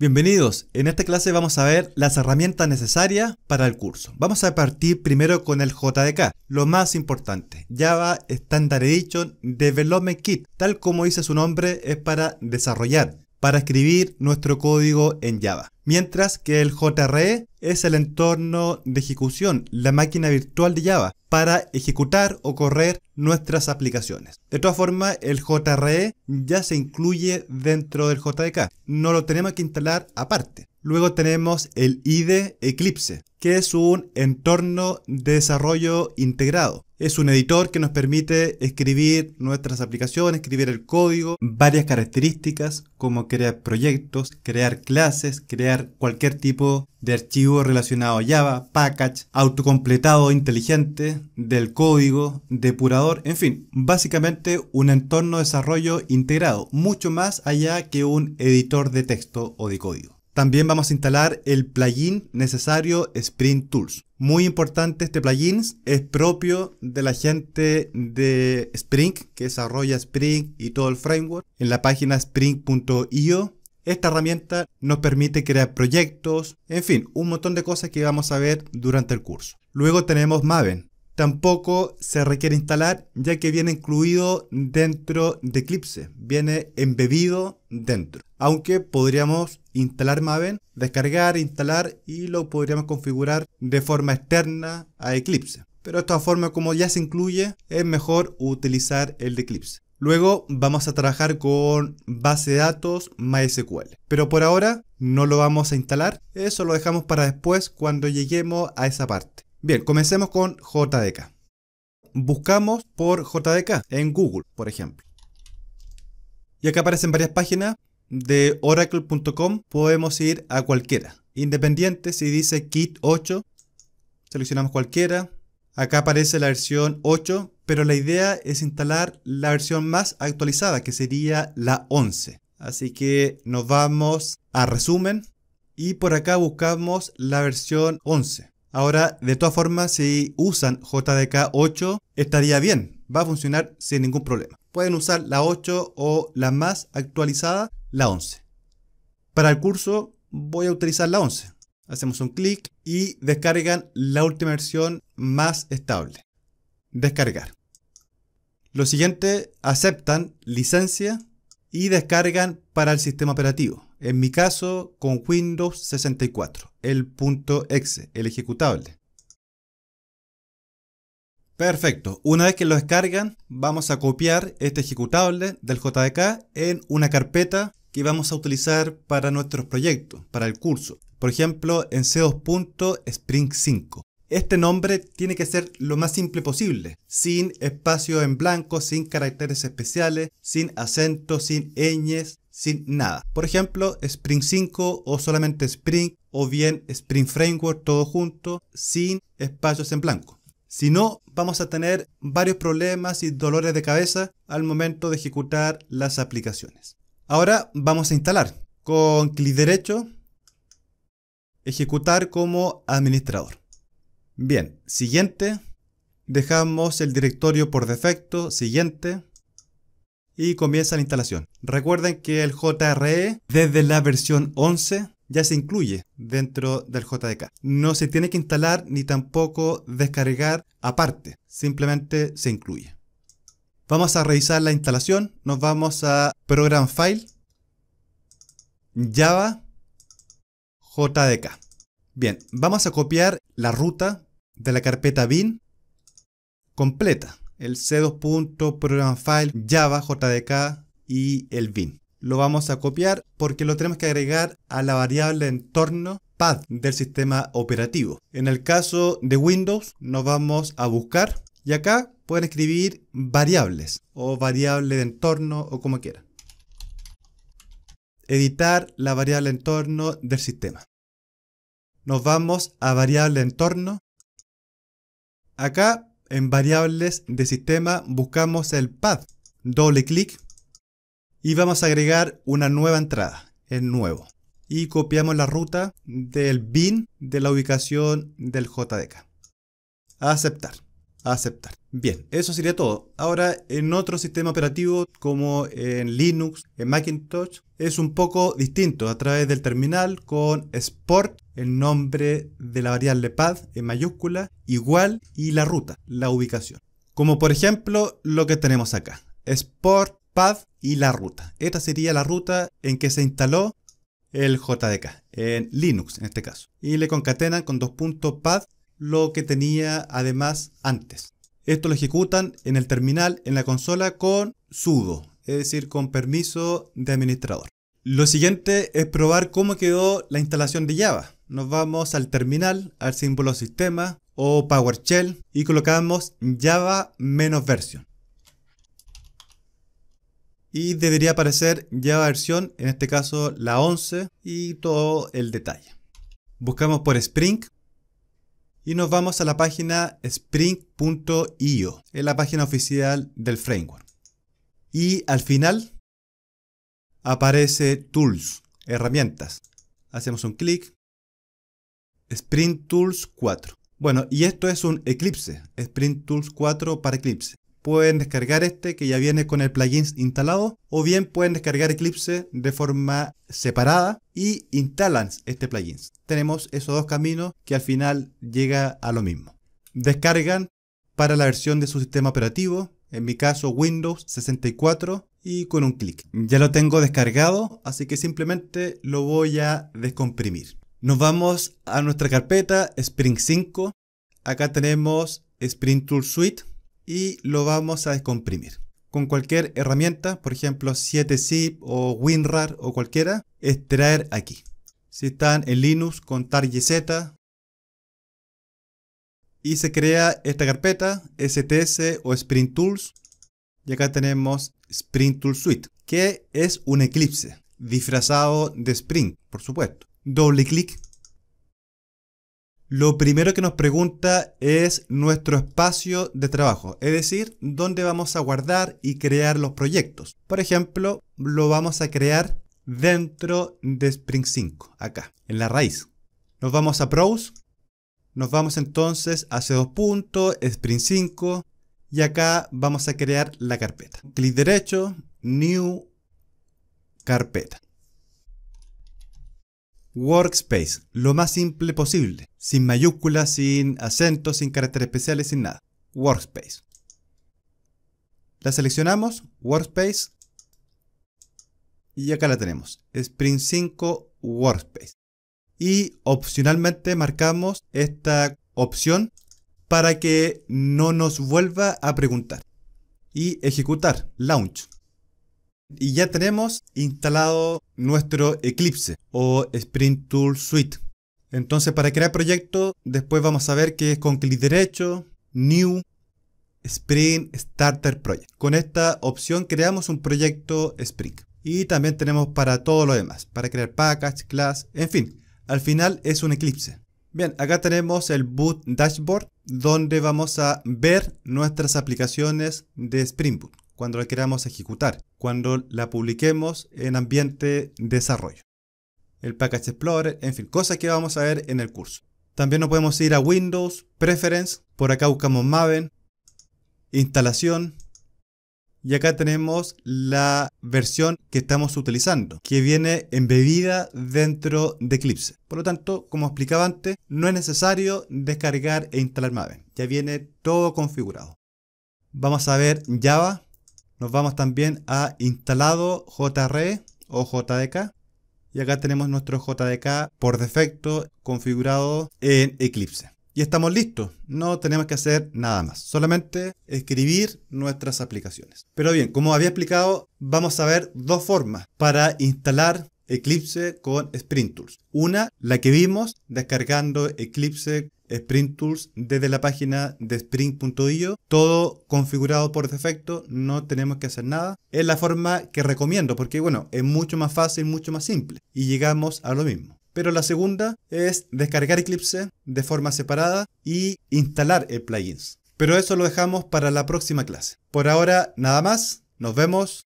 Bienvenidos, en esta clase vamos a ver las herramientas necesarias para el curso. Vamos a partir primero con el JDK, lo más importante, Java Standard Edition Development Kit, tal como dice su nombre es para desarrollar, para escribir nuestro código en Java. Mientras que el JRE es el entorno de ejecución, la máquina virtual de Java, para ejecutar o correr nuestras aplicaciones. De todas formas, el JRE ya se incluye dentro del JDK, no lo tenemos que instalar aparte. Luego tenemos el IDE Eclipse, que es un entorno de desarrollo integrado. Es un editor que nos permite escribir nuestras aplicaciones, escribir el código, varias características como crear proyectos, crear clases, crear cualquier tipo de archivo relacionado a Java, package, autocompletado inteligente del código, depurador, en fin, básicamente un entorno de desarrollo integrado, mucho más allá que un editor de texto o de código. También vamos a instalar el plugin necesario Sprint Tools. Muy importante este plugin, es propio de la gente de Spring, que desarrolla Spring y todo el framework, en la página spring.io. Esta herramienta nos permite crear proyectos, en fin, un montón de cosas que vamos a ver durante el curso. Luego tenemos Maven tampoco se requiere instalar ya que viene incluido dentro de Eclipse, viene embebido dentro. Aunque podríamos instalar Maven, descargar, instalar y lo podríamos configurar de forma externa a Eclipse. Pero de todas formas, como ya se incluye, es mejor utilizar el de Eclipse. Luego vamos a trabajar con base de datos MySQL. Pero por ahora no lo vamos a instalar, eso lo dejamos para después cuando lleguemos a esa parte. Bien, comencemos con JDK. Buscamos por JDK en Google, por ejemplo. Y acá aparecen varias páginas. De oracle.com podemos ir a cualquiera. Independiente, si dice kit 8, seleccionamos cualquiera. Acá aparece la versión 8, pero la idea es instalar la versión más actualizada, que sería la 11. Así que nos vamos a resumen y por acá buscamos la versión 11. Ahora, de todas formas, si usan JDK 8, estaría bien, va a funcionar sin ningún problema. Pueden usar la 8 o la más actualizada, la 11. Para el curso voy a utilizar la 11. Hacemos un clic y descargan la última versión más estable. Descargar. Lo siguiente, aceptan licencia y descargan para el sistema operativo. En mi caso, con Windows 64, el .exe, el ejecutable. Perfecto, una vez que lo descargan, vamos a copiar este ejecutable del JDK en una carpeta que vamos a utilizar para nuestros proyectos, para el curso. Por ejemplo, en c2.spring5. Este nombre tiene que ser lo más simple posible, sin espacio en blanco, sin caracteres especiales, sin acentos, sin ñes, sin nada. Por ejemplo, Spring 5 o solamente Spring o bien Spring Framework todo junto sin espacios en blanco. Si no, vamos a tener varios problemas y dolores de cabeza al momento de ejecutar las aplicaciones. Ahora vamos a instalar. Con clic derecho, ejecutar como administrador. Bien, siguiente. Dejamos el directorio por defecto, siguiente y comienza la instalación. Recuerden que el JRE desde la versión 11 ya se incluye dentro del JDK. No se tiene que instalar ni tampoco descargar aparte, simplemente se incluye. Vamos a revisar la instalación, nos vamos a Program File, Java, JDK. Bien, vamos a copiar la ruta de la carpeta bin completa el c file java, jdk y el bin. Lo vamos a copiar porque lo tenemos que agregar a la variable entorno path del sistema operativo. En el caso de Windows nos vamos a buscar y acá pueden escribir variables o variable de entorno o como quieran. Editar la variable entorno del sistema. Nos vamos a variable entorno. Acá en variables de sistema buscamos el path, doble clic y vamos a agregar una nueva entrada, el nuevo. Y copiamos la ruta del bin de la ubicación del JDK. Aceptar aceptar. Bien, eso sería todo. Ahora, en otro sistema operativo como en Linux, en Macintosh, es un poco distinto a través del terminal con Sport, el nombre de la variable pad en mayúscula, igual y la ruta, la ubicación. Como por ejemplo lo que tenemos acá, Sport, path y la ruta. Esta sería la ruta en que se instaló el JDK, en Linux en este caso. Y le concatenan con dos puntos path lo que tenía además antes. Esto lo ejecutan en el terminal, en la consola, con sudo, es decir, con permiso de administrador. Lo siguiente es probar cómo quedó la instalación de Java. Nos vamos al terminal, al símbolo sistema o PowerShell y colocamos Java menos versión. Y debería aparecer Java versión, en este caso la 11 y todo el detalle. Buscamos por Spring y nos vamos a la página spring.io, es la página oficial del framework. Y al final aparece Tools, herramientas. Hacemos un clic. Spring Tools 4. Bueno, y esto es un Eclipse, Sprint Tools 4 para Eclipse pueden descargar este que ya viene con el plugin instalado o bien pueden descargar Eclipse de forma separada y instalan este plugin. Tenemos esos dos caminos que al final llega a lo mismo. Descargan para la versión de su sistema operativo, en mi caso Windows 64 y con un clic. Ya lo tengo descargado, así que simplemente lo voy a descomprimir. Nos vamos a nuestra carpeta Spring 5. Acá tenemos Spring Tool Suite y lo vamos a descomprimir. Con cualquier herramienta, por ejemplo 7zip o WinRAR o cualquiera, extraer aquí. Si están en Linux con target y se crea esta carpeta STS o Spring Tools y acá tenemos Spring tools Suite que es un eclipse disfrazado de Spring, por supuesto. Doble clic lo primero que nos pregunta es nuestro espacio de trabajo, es decir, dónde vamos a guardar y crear los proyectos. Por ejemplo, lo vamos a crear dentro de Spring 5, acá, en la raíz. Nos vamos a Pros, nos vamos entonces a C2 puntos, Spring 5, y acá vamos a crear la carpeta. Clic derecho, New Carpeta. Workspace, lo más simple posible, sin mayúsculas, sin acentos, sin caracteres especiales, sin nada. Workspace. La seleccionamos, Workspace, y acá la tenemos, Spring 5 Workspace. Y opcionalmente marcamos esta opción para que no nos vuelva a preguntar. Y ejecutar, Launch. Y ya tenemos instalado nuestro Eclipse o Spring Tool Suite. Entonces para crear proyecto, después vamos a ver que es con clic derecho, New, Spring Starter Project. Con esta opción creamos un proyecto Spring. Y también tenemos para todo lo demás, para crear package, class, en fin. Al final es un eclipse. Bien, acá tenemos el Boot Dashboard, donde vamos a ver nuestras aplicaciones de Spring Boot cuando la queramos ejecutar, cuando la publiquemos en ambiente desarrollo. El Package Explorer, en fin, cosas que vamos a ver en el curso. También nos podemos ir a Windows, Preference, por acá buscamos Maven, Instalación, y acá tenemos la versión que estamos utilizando, que viene embebida dentro de Eclipse. Por lo tanto, como explicaba antes, no es necesario descargar e instalar Maven. Ya viene todo configurado. Vamos a ver Java. Nos vamos también a instalado JRE o JDK. Y acá tenemos nuestro JDK por defecto configurado en Eclipse. Y estamos listos, no tenemos que hacer nada más, solamente escribir nuestras aplicaciones. Pero bien, como había explicado, vamos a ver dos formas para instalar Eclipse con Sprint Tools. Una, la que vimos descargando Eclipse Spring Tools desde la página de spring.io. Todo configurado por defecto, no tenemos que hacer nada. Es la forma que recomiendo porque, bueno, es mucho más fácil, mucho más simple y llegamos a lo mismo. Pero la segunda es descargar Eclipse de forma separada y instalar el plugins. Pero eso lo dejamos para la próxima clase. Por ahora, nada más. Nos vemos.